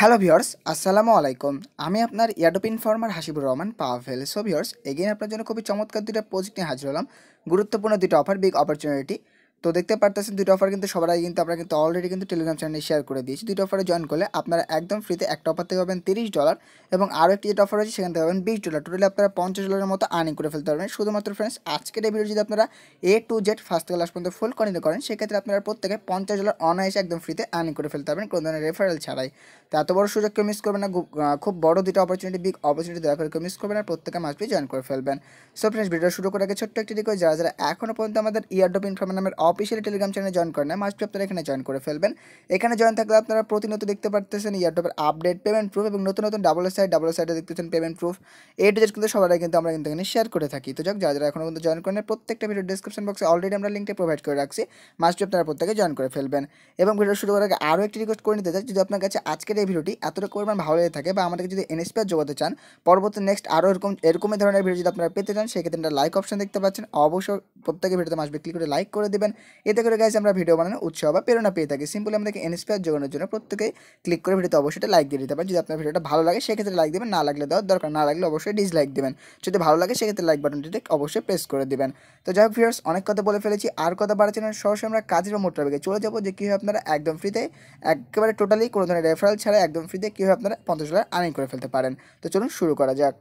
hello viewers আসসালামু আলাইকুম আমি আপনার ইয়াডোপ ইনফর্মার হাসিবুর রহমান পাওয়াফেল সো ভিওর্স এগেইন আপনার জন্য খুবই চমৎকার দুটো প্রজেক্ট নিয়ে হাজির হলাম গুরুত্বপূর্ণ দুটো অফার বিগ অপরচুনিটি তো দেখতে পারতেছেন দুটো অফার কিন্তু সবার আগে কিন্তু আমরা কিন্তু অলরেডি কিন্তু টেলিগ্রাম চ্যানেলে শেয়ার করে দিয়েছি দুটো অফারে জয়েন করলে আপনারা একদম ফ্রিতে একটা অফার থেকে পাবেন তিরিশ ডলার এবং আরও একটি যেটা অফার আছে সেখান থেকে পাবেন বিশ ডলার টোটালি আপনারা পঞ্চাশ ডলারের মতো আর্নিং করে ফেলতে পারবেন শুধুমাত্র ফ্রেন্ডস আজকের এই ভিডিও যদি আপনারা A to Z first class পর্যন্ত ফুল কন্টিনিউ করেন সেক্ষেত্রে আপনারা প্রত্যেকে পঞ্চাশ ডলার অনায়াসে একদম ফ্রিতে আর্নিং করে ফেলতে পারবেন কোনো ধরনের রেফারেল ছাড়াই তো এত বড় সুযোগ কেউ মিস করবেন না খুব বড় দুটো অপরচুনিটি বিগ অপরচুনিটি দয়া করে কেউ মিস করবেন আর প্রত্যেকে মাস বি জয়েন করে ফেলবেন সো ফ্রেন্ডস ভিডিও শুরু করে আগে ছোট্ট একটি রিকোয়েস্ট যারা যারা এখনও পর্যন্ত আমাদের ইয়ারডপ ইনফর্মের নামের অফিসিয়াল টেলিগ্রাম চ্যানেলে জয়েন করেন না মাস্ট আপনারা এখানে জয়েন করে ফেলবেন এখানে জয়েন থাকলে আপনারা প্রতিনিয়ত দেখতে পারতেছেন ইয়ারটপের আপডেট পেমেন্ট প্রুফ এবং নতুন নতুন ডাবল সাইড ডাবল সাইডে দেখতেছেন পেমেন্ট প্রুফ এই টু কিন্তু সবাই কিন্তু আমরা কিন্তু এখানে শেয়ার করে থাকি তো যাক যারা যারা এখন পর্যন্ত জয়েন করেন প্রত্যেকটা ভিডিও ডিসক্রিপশন বক্সে অলরেডি আমরা লিঙ্কটা প্রোভাইড করে রাখছি মাস্ট আপনারা প্রত্যেকে জয়েন করে ফেলবেন এবং ভিডিও শুরু করার আগে আরও একটি রিকোয়েস্ট করে নিতে চাই যদি আপনার কাছে আজকের এই ভিডিওটি এতটা পরিমাণ ভালো লেগে থাকে বা আমাদেরকে যদি এনএসপি জোগাতে চান পরবর্তী নেক্সট আরও এরকম এরকমই ধরনের ভিডিও যদি আপনারা পেতে চান সেক্ষেত্রে লাইক অপশন দেখতে পাচ্ছেন অবশ্যই প্রত্যেকে ভিডিওতে মাস্ট ক্লিক করে লাইক করে দেবেন এতে করে গাইজ আমরা ভিডিও বানানোর উৎসাহ বা প্রেরণা পেয়ে থাকি সিম্পলি আমাদেরকে ইন্সপায়ার জোগানোর জন্য প্রত্যেকেই ক্লিক করে ভিডিওতে অবশ্যই লাইক দিয়ে দিতে পারেন যদি আপনার ভিডিওটা ভালো লাগে সেক্ষেত্রে লাইক দেবেন না লাগলে দেওয়ার দরকার না লাগলে অবশ্যই ডিসলাইক দেবেন যদি ভালো লাগে সেক্ষেত্রে লাইক বাটনটিতে অবশ্যই প্রেস করে দেবেন তো যাই হোক ভিউয়ার্স অনেক কথা বলে ফেলেছি আর কথা বাড়াচ্ছি না সরাসরি আমরা কাজের মোট চলে যাবো যে কীভাবে আপনারা একদম ফ্রিতে একেবারে টোটালি কোনো ধরনের রেফারেল ছাড়া একদম ফ্রিতে কীভাবে আপনারা পঞ্চাশ ডলার আর্নিং করে ফেলতে পারেন তো চলুন শুরু করা যাক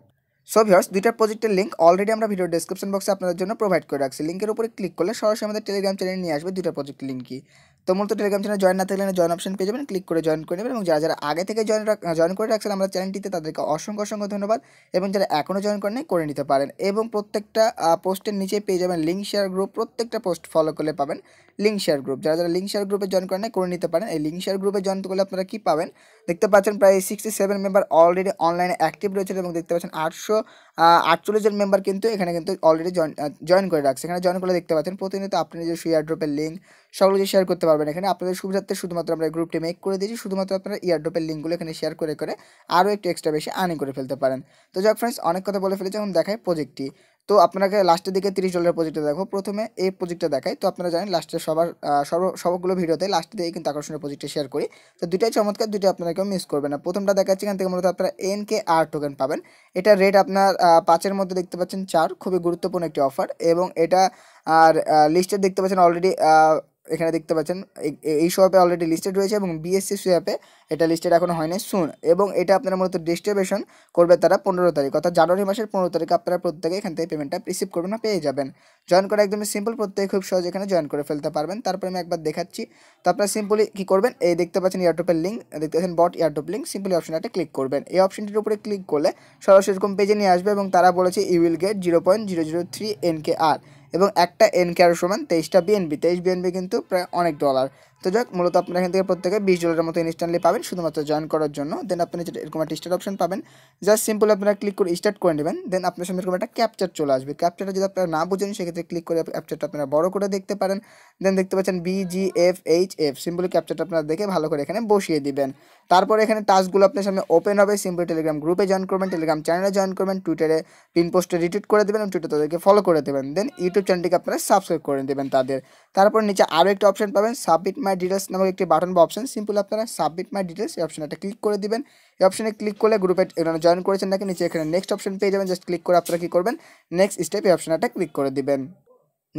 সো ভিওর্স দুইটা প্রজেক্টের লিঙ্ক অলরেডি আমরা ভিডিও ডিসক্রিপশন বক্সে আপনাদের জন্য প্রোভাইড করে রাখছি লিঙ্কের উপরে ক্লিক করলে সরাসরি আমাদের টেলিগ্রাম চ্যানেল নিয়ে আসবে দুইটা প্রজেক্ট লিঙ্কই তো মূলত টেলিগ্রাম চ্যানেল জয়েন না থাকলে জয়েন অপশন পেয়ে যাবেন ক্লিক করে জয়েন করে নেবেন এবং যারা যারা আগে থেকে জয়েন জয়েন করে রাখছেন আমরা চ্যানেলটিতে তাদেরকে অসংখ্য অসংখ্য ধন্যবাদ এবং যারা এখনও জয়েন করেন করে নিতে পারেন এবং প্রত্যেকটা পোস্টের নিচে পেয়ে যাবেন লিঙ্ক শেয়ার গ্রুপ প্রত্যেকটা পোস্ট ফলো করলে পাবেন লিঙ্ক শেয়ার গ্রুপ যারা যারা লিঙ্ক শেয়ার গ্রুপে জয়েন করেন করে নিতে পারেন এই লিঙ্ক শেয়ার গ্রুপে জয়েন করলে আপনারা কি পাবেন দেখতে পাচ্ছেন প্রায় সিক্সটি সেভেন মেম্বার অলরেডি অনলাইনে অ্যাক্টিভ রয়েছেন এবং দেখতে পাচ্ছেন আটশো আটচল্লিশ জন মেম্বার কিন্তু এখানে কিন্তু অলরেডি জয়েন জয়েন করে রাখছে এখানে জয়েন করলে দেখতে পাচ্ছেন প্রতিনিয়ত আপনি শেয়ার গ্রুপের লিঙ্ক সবগুলো যে শেয়ার করতে পারবেন এখানে আপনাদের সুবিধার্থে শুধুমাত্র আমরা গ্রুপটি মেক করে দিয়েছি শুধুমাত্র আপনারা ইয়ারড্রপের লিঙ্কগুলো এখানে শেয়ার করে করে আরও একটু এক্সট্রা বেশি আর্নিং করে ফেলতে পারেন তো যাক ফ্রেন্ডস অনেক কথা বলে ফেলেছি এখন দেখায় প্রজেক্টটি তো আপনাকে লাস্টের দিকে তিরিশ ডলারের প্রজেক্টটা দেখো প্রথমে এই প্রজেক্টটা দেখাই তো আপনারা জানেন লাস্টে সবার সর্ব সবগুলো ভিডিওতে লাস্টের দিকে কিন্তু আকর্ষণীয় প্রজেক্টটা শেয়ার করি তো দুটাই চমৎকার দুটো আপনারা কেউ মিস করবে না প্রথমটা দেখাচ্ছি এখান থেকে মূলত আপনারা এন কে আর টোকেন পাবেন এটা রেট আপনার পাঁচের মধ্যে দেখতে পাচ্ছেন চার খুবই গুরুত্বপূর্ণ একটি অফার এবং এটা আর লিস্টে দেখতে পাচ্ছেন অলরেডি এখানে দেখতে পাচ্ছেন এই শো অ্যাপে অলরেডি লিস্টেড রয়েছে এবং বিএসসি সো অ্যাপে এটা লিস্টেড এখনো হয়নি সুন এবং এটা আপনারা মূলত ডিস্ট্রিবিউশন করবে তারা পনেরো তারিখ অর্থাৎ জানুয়ারি মাসের পনেরো তারিখে আপনারা প্রত্যেকে এখান থেকে পেমেন্টটা রিসিভ করবেন না পেয়ে যাবেন জয়েন করা একদমই সিম্পল প্রত্যেকে খুব সহজে এখানে জয়েন করে ফেলতে পারবেন তারপরে আমি একবার দেখাচ্ছি তো আপনারা সিম্পলি কী করবেন এই দেখতে পাচ্ছেন ইয়ারটপের লিঙ্ক দেখতে পাচ্ছেন বট ইয়ারটপ লিঙ্ক সিম্পলি অপশনটাতে ক্লিক করবেন এই অপশনটির উপরে ক্লিক করলে সরাসরি এরকম পেজে নিয়ে আসবে এবং তারা বলেছে you will get zero point zero zero three N K R এবং একটা এন কে আর সমান তেইশটা বিএনবি তেইশ বিএনবি কিন্তু প্রায় অনেক ডলার তো যাক মূলত আপনারা এখান থেকে প্রত্যেকে বিশ ডলারের মতো ইনস্ট্যান্টলি পাবেন শুধুমাত্র জয়েন করার জন্য দেন আপনি এরকম একটা স্টার্ট অপশন পাবেন জাস্ট সিম্পল আপনারা ক্লিক করে স্টার্ট করে নেবেন দেন আপনার সামনে এরকম একটা ক্যাপচার চলে আসবে ক্যাপচারটা যদি আপনারা না বুঝেন সেক্ষেত্রে ক্লিক করে ক্যাপচারটা আপনারা বড় করে দেখতে পারেন দেন দেখতে পাচ্ছেন B G F H F simply ক্যাপচারটা আপনারা দেখে ভালো করে এখানে বসিয়ে দিবেন তারপরে এখানে টাস্কগুলো আপনার সামনে ওপেন হবে সিম্পলি টেলিগ্রাম গ্রুপে জয়েন করবেন টেলিগ্রাম চ্যানেলে জয়েন করবেন টুইটারে পিন পোস্টে রিটুইট করে দেবেন এবং টুইটার তাদেরকে ফলো করে দেবেন দেন ইউটিউব ইউটিউব চ্যানেলটিকে আপনারা সাবস্ক্রাইব করে দেবেন তাদের তারপর নিচে আরও একটি অপশন পাবেন সাবমিট মাই ডিটেলস নামক একটি বাটন বা অপশন সিম্পল আপনারা সাবমিট মাই ডিটেলস এই অপশনটা ক্লিক করে দিবেন এই অপশনে ক্লিক করলে গ্রুপে এখানে জয়েন করেছেন নাকি নিচে এখানে নেক্সট অপশন পেয়ে যাবেন জাস্ট ক্লিক করে আপনারা কী করবেন নেক্সট স্টেপ এই অপশনটা ক্লিক করে দিবেন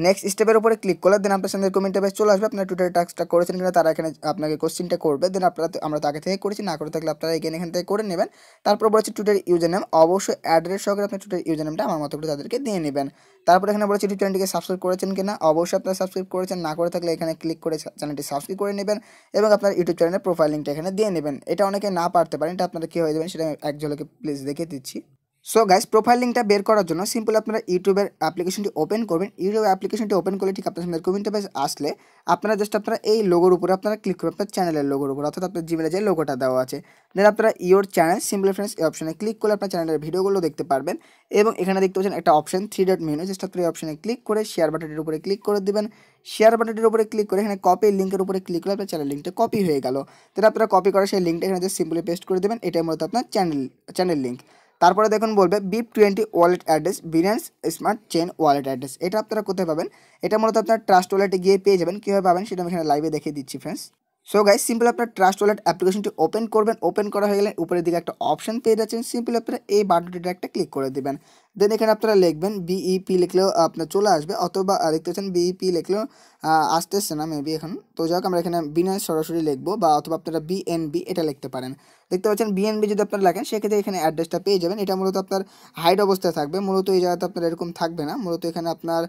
নেক্সট স্টেপের উপরে ক্লিক করলে দেন আপনার সঙ্গে কমেন্টে বেশ চলে আসবে আপনার টুইটার টাস্কটা করেছেন কিনা তারা এখানে আপনাকে কোশ্চিনটা করবে দেন আপনারা আমরা তাকে থেকে করেছি না করে থাকলে আপনারা এখানে এখান থেকে করে নেবেন তারপর বলেছে টুইটার ইউজার নেম অবশ্যই অ্যাড্রেস সহকারে আপনার টুইটার ইউজার নেমটা আমার মতো করে তাদেরকে দিয়ে নেবেন তারপর এখানে বলেছে ইউটিউব চ্যানেলটিকে সাবস্ক্রাইব করেছেন কিনা অবশ্যই আপনারা সাবস্ক্রাইব করেছেন না করে থাকলে এখানে ক্লিক করে চ্যানেলটি সাবস্ক্রাইব করে নেবেন এবং আপনার ইউটিউব চ্যানেলের প্রোফাইল লিঙ্কটা এখানে দিয়ে নেবেন এটা অনেকে না পারতে পারেন এটা আপনারা কী হয়ে যাবেন সেটা আমি এক প্লিজ দেখিয়ে দিচ্ছি সো গাইস প্রোফাইল লিঙ্কটা বের করার জন্য সিম্পল আপনারা ইউটিউবের অ্যাপ্লিকেশনটি ওপেন করবেন ইউটিউবের অ্যাপ্লিকেশনটি ওপেন করলে ঠিক আপনার সামনে এরকম পেজ আসলে আপনারা জাস্ট আপনারা এই লোগোর উপরে আপনারা ক্লিক করবেন আপনার চ্যানেলের লোগোর উপর অর্থাৎ আপনার জিমেলে যে লোগোটা দেওয়া আছে দেন আপনারা ইউর চ্যানেল সিম্পল ফ্রেন্ডস এই অপশানে ক্লিক করলে আপনার চ্যানেলের ভিডিওগুলো দেখতে পারবেন এবং এখানে দেখতে পাচ্ছেন একটা option three dot menu just আপনারা এই অপশনে ক্লিক করে শেয়ার বাটনের উপরে ক্লিক করে দেবেন শেয়ার বাটনের উপরে ক্লিক করে এখানে কপি লিঙ্কের উপরে ক্লিক করে আপনার চ্যানেল লিঙ্কটা কপি হয়ে গেল তাহলে আপনারা কপি করে সেই লিঙ্কটা এখানে সিম্পলি পেস্ট করে দেবেন এটাই মূলত আপনার চ্যানেল চ্যানেল লিঙ্ক তারপরে দেখুন বলবে BEP twenty wallet address Binance smart chain wallet address এটা আপনারা কোথায় পাবেন এটা মূলত আপনার ট্রাস্ট ওয়ালেটে গিয়ে পেয়ে যাবেন কীভাবে পাবেন সেটা আমি এখানে লাইভে দেখিয়ে দিচ্ছি ফ্রেন্ডস সো গাইজ সিম্পল আপনার ট্রাস্ট ওয়ালেট অ্যাপ্লিকেশনটি ওপেন করবেন ওপেন করা হয়ে গেলে উপরের দিকে একটা অপশন পেয়ে যাচ্ছেন সিম্পল আপনারা এই বাটনটিটা একটা ক্লিক করে দেবেন দেন এখানে আপনারা লিখবেন বিইপি e লিখলেও আপনার চলে আসবে অথবা দেখতে পাচ্ছেন বিইপি লিখলেও আসতেছে না মেবি এখন তো যাক আমরা এখানে বিনয় সরাসরি লিখবো বা অথবা আপনারা বিএনবি এটা লিখতে পারেন দেখতে পাচ্ছেন বিএনবি যদি আপনারা লেখেন সেক্ষেত্রে এখানে অ্যাড্রেসটা পেয়ে যাবেন এটা মূলত আপনার হাইড অবস্থায় থাকবে মূলত এই জায়গাতে আপনার এরকম থাকবে না মূলত এখানে আপনার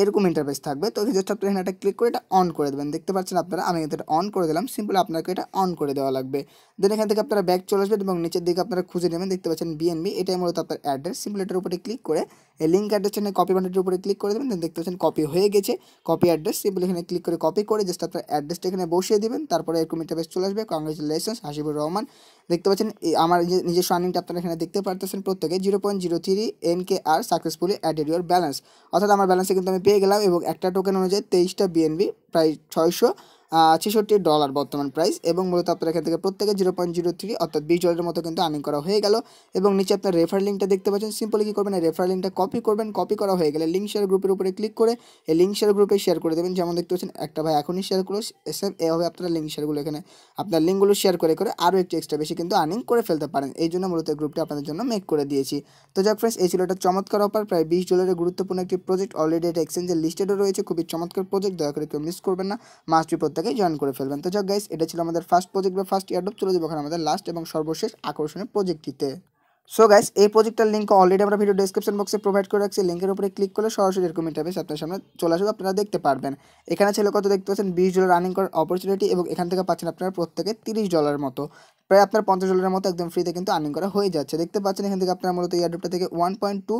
এরকম ইন্টারভেস থাকবে তো জাস্ট আপনি এখানে একটা ক্লিক করে এটা অন করে দেবেন দেখতে পাচ্ছেন আপনারা আমি এটা অন করে দিলাম সিম্পল আপনাকে এটা অন করে দেওয়া লাগবে দেন এখান থেকে আপনারা ব্যাক চলে আসবেন এবং নিচের দিকে আপনারা খুঁজে নেবেন দেখতে পাচ্ছেন বিএনবি এটাই মূলত আপনার অ্যাড্রেস সিম্পল এটার উপর উপরে ক্লিক করে এই লিঙ্ক অ্যাড্রেস এখানে কপি বান্ডের উপরে ক্লিক করে দেবেন দেখতে পাচ্ছেন কপি হয়ে গেছে কপি অ্যাড্রেস সিম্পল এখানে ক্লিক করে কপি করে জাস্ট আপনার অ্যাড্রেসটা এখানে বসিয়ে দেবেন তারপরে এরকম ইন্টারভেস চলে আসবে কংগ্রেচুলেশন হাসিবুর রহমান দেখতে পাচ্ছেন আমার নিজের সার্নিংটা আপনারা এখানে দেখতে পারতেছেন প্রত্যেকে zero point zero three N K R successfully added your balance অর্থাৎ আমার ব্যালেন্সে কিন্তু আমি পেয়ে গেলাম এবং একটা টোকেন অনুযায়ী তেইশটা বিএনবি প্রায় ছয়শো ছেষট্টি ডলার বর্তমান প্রাইস এবং মূলত আপনার এখান থেকে প্রত্যেকে জিরো পয়েন্ট জিরো থ্রি অর্থাৎ বিশ ডলারের মতো কিন্তু আর্নিং করা হয়ে গেল এবং নিচে আপনার রেফার লিঙ্কটা দেখতে পাচ্ছেন সিম্পলি কী করবেন রেফার লিঙ্কটা কপি করবেন কপি করা হয়ে গেলে লিঙ্ক শেয়ার গ্রুপের উপরে ক্লিক করে এই লিঙ্ক শেয়ার গ্রুপে শেয়ার করে দেবেন যেমন দেখতে পাচ্ছেন একটা ভাই এখনই শেয়ার করো সেম এভাবে আপনারা লিঙ্ক শেয়ারগুলো এখানে আপনার লিঙ্কগুলো শেয়ার করে করে আরও একটু এক্সট্রা বেশি কিন্তু আর্নিং করে ফেলতে পারেন এই জন্য মূলত গ্রুপটি আপনাদের জন্য মেক করে দিয়েছি তো যাক ফ্রেন্ডস এই ছিল একটা চমৎকার অফার প্রায় বিশ ডলারের গুরুত্বপূর্ণ একটি প্রজেক্ট অলরেডি এটা এক্সচেঞ্জের লিস্টেডও রয়েছে খুবই চমৎকার প্রজেক্ট দয়া করে কেউ মিস করবেন না মাস্টি প্রত্যেক থেকেই জয়েন করে ফেলবেন তো যাক গাইস এটা ছিল আমাদের ফার্স্ট প্রজেক্ট বা ফার্স্ট ইয়ারডপ চলে যাবো এখন আমাদের লাস্ট এবং সর্বশেষ আকর্ষণীয় প্রজেক্টটিতে সো গাইস এই প্রজেক্টটার লিঙ্ক অলরেডি আমরা ভিডিও ডিসক্রিপশন বক্সে প্রোভাইড করে রাখছি লিঙ্কের উপরে ক্লিক করলে সরাসরি এরকম ইন্টারফেস আপনার সামনে চলে আসবে আপনারা দেখতে পারবেন এখানে ছেলে কত দেখতে পাচ্ছেন বিশ ডলার রানিং করার অপরচুনিটি এবং এখান থেকে পাচ্ছেন আপনারা প্রত্যেকে তিরিশ ডলার মতো প্রায় আপনার পঞ্চাশ ডলারের মতো একদম ফ্রিতে কিন্তু আর্নিং করা হয়ে যাচ্ছে দেখতে পাচ্ছেন এখান থেকে আপনারা মূলত ইয়ারডপটা থেকে one point two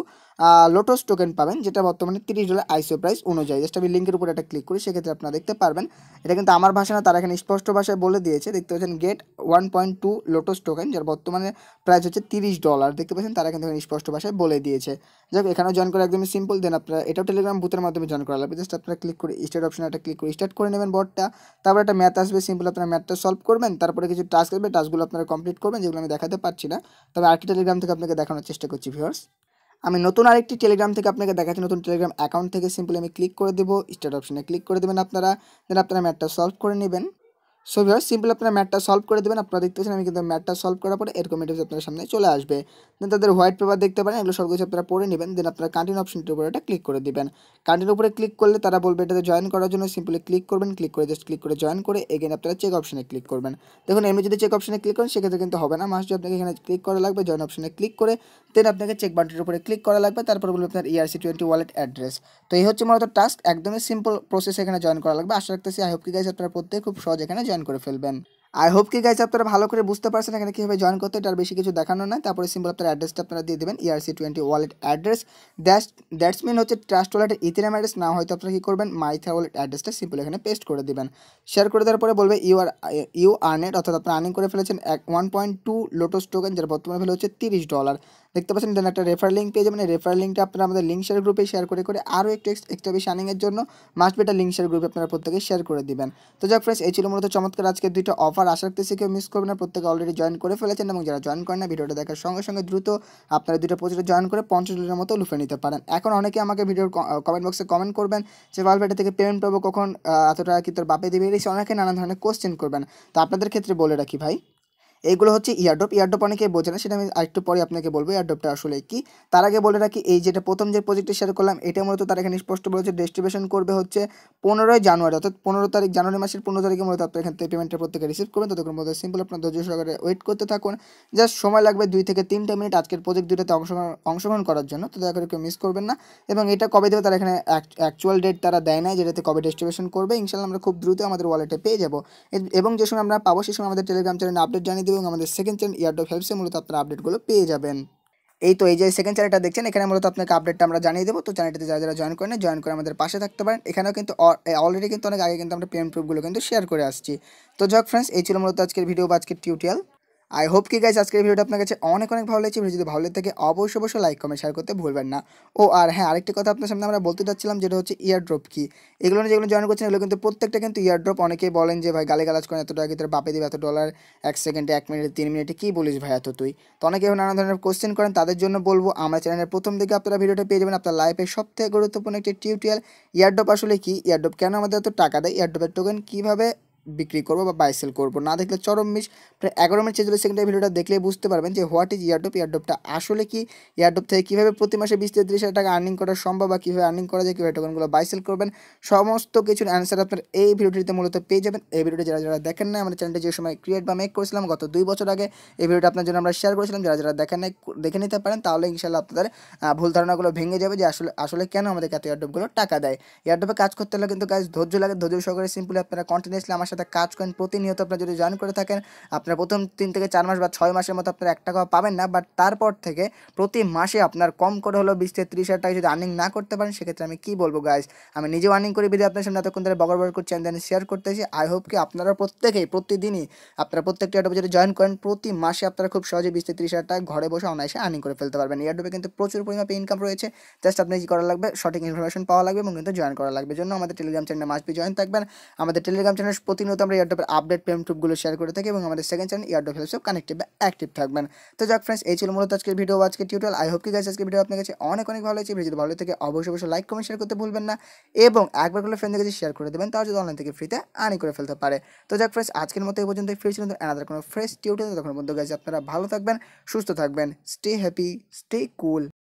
Lotus token পাবেন যেটা বর্তমানে তিরিশ ডলার আইসিও প্রাইস অনুযায়ী জাস্ট আমি লিঙ্কের উপর একটা ক্লিক করি সেক্ষেত্রে আপনারা দেখতে পারবেন এটা কিন্তু আমার ভাষা না তারা এখানে স্পষ্ট ভাষায় বলে দিয়েছে দেখতে পাচ্ছেন get one point two Lotus token যার বর্তমানে প্রাইস হচ্ছে তিরিশ ডলার দেখতে পাচ্ছেন তারা কিন্তু এখানে স্পষ্ট ভাষায় বলে দিয়েছে যাক এখানেও জয়েন করে একদমই সিম্পল দেন আপনারা এটাও টেলিগ্রাম বুথের মাধ্যমে জয়েন করা লাগবে জাস্ট আপনারা ক্লিক করে স্টার্ট অপশন একটা ক্লিক করে স্টার্ট করে নেবেন বটটা তারপর একটা ম্যাথ আসবে সিম্পল আপনারা ম্যাথটা সলভ করবেন তারপরে কিছু টাস্ক আসবে টাস্কগুলো আপনারা কমপ্লিট করবেন যেগুলো আমি দেখাতে পারছি না তবে আর টেলিগ্রাম থেকে আপনাকে দেখানোর চেষ্টা করছি ভিউয়ার্স আমি নতুন আরেকটি টেলিগ্রাম থেকে আপনাকে দেখাচ্ছি নতুন টেলিগ্রাম অ্যাকাউন্ট থেকে সিম্পলি আমি ক্লিক করে দেবো স্টার্ট অপশানে ক্লিক করে দেবেন আপনারা দেন আপনারা ম্যাটটা সলভ করে নেবেন সো ভিউয়ার সিম্পল আপনারা ম্যাটটা সলভ করে দেবেন আপনারা দেখতে পাচ্ছেন আমি কিন্তু ম্যাটটা সলভ করার পরে এরকম এটিভস আপনার সামনে চলে আসবে দেন তাদের হোয়াইট পেপার দেখতে পারেন এগুলো সব কিছু আপনারা পড়ে নেবেন দেন আপনারা কান্টিন অপশনটির উপরে এটা ক্লিক করে দেবেন কান্টিন উপরে ক্লিক করলে তারা বলবে এটাতে জয়েন করার জন্য সিম্পলি ক্লিক করবেন ক্লিক করে জাস্ট ক্লিক করে জয়েন করে এগেন আপনারা চেক অপশনে ক্লিক করবেন দেখুন এমনি যদি চেক অপশনে ক্লিক করেন সেক্ষেত্রে কিন্তু হবে না মাস্ট আপনাকে এখানে ক্লিক করা লাগবে জয়েন অপশনে ক্লিক করে দেন আপনাকে চেক বাটনের উপরে ক্লিক করা লাগবে তারপর বলবে আপনার ইআরসি টোয়েন্টি ওয়ালেট অ্যাড্রেস তো এই হচ্ছে মূলত টাস্ক একদমই সিম্পল প্রসেস এখানে জয়েন করা লাগবে আশা রাখতেছি আই হোপ কি গাইজ আপনারা প্রত্যেক খুব সহজ এখানে জয়েন করে ফেলবেন আর হোপ কি গাইজ আপনারা ভালো করে বুঝতে পারছেন এখানে কীভাবে জয়েন করতে তার বেশি কিছু দেখানো নয় তারপরে সিম্পল আপনার অ্যাড্রেসটা আপনারা দিয়ে দেবেন ERC twenty wallet address that that's mean হচ্ছে ট্রাস্ট ওয়ালেটের ইথেরাম অ্যাড্রেস না হয়তো আপনারা কী করবেন মাইথা ওয়ালেট অ্যাড্রেসটা সিম্পল এখানে পেস্ট করে দেবেন শেয়ার করে দেওয়ার পরে বলবে ইউ আর ইউ আর্নেড অর্থাৎ আপনারা আর্নিং করে ফেলেছেন এক one point two Lotus token যার বর্তমানে ফেলে হচ্ছে তিরিশ ডলার দেখতে পাচ্ছেন দেন একটা রেফার লিঙ্ক পেয়ে যাবেন রেফার লিঙ্কটা আপনারা আমাদের লিঙ্ক শেয়ার গ্রুপে শেয়ার করে করে আরও একটু এক্সট্রা বেশি আর্নিংয়ের জন্য মাস্ট বেটার লিঙ্ক শেয়ার গ্রুপে আপনারা প্রত্যেকে শেয়ার করে দিবেন তো যাক ফ্রেন্ডস এই ছিল মূলত চমৎকার আজকে দুইটা অফার আশা রাখতেছি কেউ মিস করবেন না প্রত্যেকে অলরেডি জয়েন করে ফেলেছেন এবং যারা জয়েন করেন না ভিডিওটা দেখার সঙ্গে সঙ্গে দ্রুত আপনারা দুটো প্রজেক্টে জয়েন করে পঞ্চাশ ডলারের মতো লুফে নিতে পারেন এখন অনেকে আমাকে ভিডিওর কমেন্ট বক্সে কমেন্ট করবেন যে ভালভেটা থেকে পেমেন্ট পাবো কখন এতটা কি তোর বাপে দেবে এসে অনেকে নানা ধরনের কোশ্চেন করবেন তো আপনাদের ক্ষেত্রে বলে রাখি ভাই এইগুলো হচ্ছে ইয়ারড্রপ ইয়ারড্রপ অনেকে বোঝে না সেটা আমি আরেকটু পরে আপনাকে বলবো ইয়ারড্রপটা আসলে কি তার আগে বলে রাখি এই যেটা প্রথম যে প্রজেক্টটি শেয়ার করলাম এটা মূলত তার এখানে স্পষ্ট বলেছে ডিস্ট্রিবিউশন করবে হচ্ছে পনেরোই জানুয়ারি অর্থাৎ পনেরো তারিখ জানুয়ারি মাসের পনেরো তারিখে মূলত আপনার এখান থেকে পেমেন্টটা প্রত্যেকে রিসিভ করবেন ততক্ষণ মধ্যে সিম্পল আপনার ধৈর্য সহকারে ওয়েট করতে থাকুন জাস্ট সময় লাগবে দুই থেকে তিনটা মিনিট আজকের প্রজেক্ট দুটোতে অংশগ্রহণ অংশগ্রহণ করার জন্য তো দয়া করে কেউ মিস করবেন না এবং এটা কবে দেবে তারা এখানে অ্যাকচুয়াল ডেট তারা দেয় না যেটাতে কবে ডিস্ট্রিবিউশন করবে ইনশাল্লাহ আমরা খুব দ্রুত আমাদের ওয়ালেটে পেয়ে যাবো এবং যে সময় আমরা পাবো সে সময় আমাদের টেলিগ্রাম চ্যানেলে আপডেট জানিয়ে এবং আমাদের সেকেন্ড চ্যানেল ইয়ারডপ হেল্পসে মূলত আপনারা আপডেটগুলো পেয়ে যাবেন এই তো এই যে সেকেন্ড চ্যানেলটা দেখছেন এখানে মূলত আপনাকে আপডেটটা আমরা জানিয়ে দেবো তো চ্যানেলটিতে যারা যারা জয়েন করেন জয়েন করে আমাদের পাশে থাকতে পারেন এখানেও কিন্তু অলরেডি কিন্তু অনেক আগে কিন্তু আমরা পেমেন্ট প্রুফগুলো কিন্তু শেয়ার করে আসছি তো যাক ফ্রেন্ডস এই ছিল মূলত আজকের ভিডিও বা আজকের টিউটোরিয়াল আই হোপ কি গাইজ আজকের ভিডিওটা আপনার কাছে অনেক অনেক ভালো লাগছে ভিডিও যদি ভালো লাগে থাকে অবশ্যই অবশ্যই লাইক কমেন্ট শেয়ার করতে ভুলবেন না ও আর হ্যাঁ আরেকটি কথা আপনার সামনে আমরা বলতে চাচ্ছিলাম যেটা হচ্ছে ড্রপ কি এগুলো যেগুলো জয়েন করছেন এগুলো কিন্তু প্রত্যেকটা কিন্তু ড্রপ অনেকেই বলেন যে ভাই গালে গালাজ করেন এত টাকা ভিতরে বাপে দেবে এত ডলার এক সেকেন্ডে এক মিনিটে তিন মিনিটে কী বলিস ভাই এত তুই তো অনেকে নানা ধরনের কোশ্চেন করেন তাদের জন্য বলবো আমরা চ্যানেলের প্রথম দিকে আপনারা ভিডিওটা পেয়ে যাবেন আপনার লাইফের সবথেকে গুরুত্বপূর্ণ একটি টিউটোরিয়াল ড্রপ আসলে কি ড্রপ কেন আমাদের এত টাকা দেয় ড্রপের টোকেন কীভাবে বিক্রি করবো বা বাইসেল করবো না দেখলে চরম মিস প্রায় এগারো মিনিট ছেচল্লিশ সেকেন্ডের ভিডিওটা দেখলে বুঝতে পারবেন যে হোয়াট ইজ ইয়ারডপ ইয়ারডপটা আসলে কি ইয়ারডপ থেকে কীভাবে প্রতি মাসে বিশ তেত্রিশ হাজার টাকা আর্নিং করা সম্ভব বা কীভাবে আর্নিং করা যায় কীভাবে টোকনগুলো বাইসেল করবেন সমস্ত কিছুর অ্যান্সার আপনার এই ভিডিওটিতে মূলত পেয়ে যাবেন এই ভিডিওটি যারা যারা দেখেন না আমরা চ্যানেলটা যে সময় ক্রিয়েট বা মেক করেছিলাম গত দুই বছর আগে এই ভিডিওটা আপনার জন্য আমরা শেয়ার করেছিলাম যারা যারা দেখেন না দেখে নিতে পারেন তাহলে ইনশাল্লাহ আপনাদের ভুল ধারণাগুলো ভেঙে যাবে যে আসলে আসলে কেন আমাদের এত ইয়ারডপগুলো টাকা দেয় ইয়ারডপে কাজ করতে হলে কিন্তু কাজ ধৈর্য লাগে ধৈর্য সহকারে সিম্পলি আপনারা কন্টিনিউসলি আমার সাথে কাজ করেন প্রতিনিয়ত আপনারা যদি জয়েন করে থাকেন আপনার প্রথম তিন থেকে চার মাস বা ছয় মাসের মতো আপনারা এক টাকাও পাবেন না বাট তারপর থেকে প্রতি মাসে আপনার কম করে হলো বিশ থেকে ত্রিশ হাজার টাকা যদি আর্নিং না করতে পারেন সেক্ষেত্রে আমি কী বলবো গাইজ আমি নিজেও আর্নিং করি যদি আপনার সামনে এতক্ষণ ধরে বগর বগর করছি আমি শেয়ার করতেছি আই হোপ কি আপনারা প্রত্যেকেই প্রতিদিনই আপনারা প্রত্যেকটি এয়ারডোপে যদি জয়েন করেন প্রতি মাসে আপনারা খুব সহজে বিশ থেকে ত্রিশ হাজার টাকা ঘরে বসে অনায়াসে আর্নিং করে ফেলতে পারবেন এয়ারডোপে কিন্তু প্রচুর পরিমাণে ইনকাম রয়েছে জাস্ট আপনি কী করা লাগবে সঠিক ইনফরমেশন পাওয়া লাগবে এবং কিন্তু জয়েন করা লাগবে জন্য আমাদের Telegram channel must be join থাকবেন আমাদের টেলিগ্রাম চ্যানেল প্রতি প্রতিনিয়ত আমরা ইয়ারডপের আপডেট পেমেন্টগুলো শেয়ার করে থাকি এবং আমাদের second channel airdrop help connective বা অ্যাক্টিভ থাকবেন তো যাক ফ্রেন্ডস এই ছিল মূলত আজকের ভিডিও আজকে টিউটোরিয়াল আই হোপ কি গাছ আজকে ভিডিও আপনার কাছে অনেক অনেক ভালো হয়েছে ভিডিও ভালো থেকে অবশ্যই অবশ্যই লাইক কমেন্ট শেয়ার করতে ভুলবেন না এবং একবার করে ফ্রেন্ডদের কাছে শেয়ার করে দেবেন তারা যদি অনলাইন থেকে ফ্রিতে আনি করে ফেলতে পারে তো যাক ফ্রেন্ডস আজকের মতো এই পর্যন্ত ফ্রি ছিল আনাদার কোনো ফ্রেশ টিউটোরিয়াল তখন বন্ধু গাছ আপনারা ভালো থাকবেন সুস্থ থাকবেন স্টে হ্যাপি স্টে কুল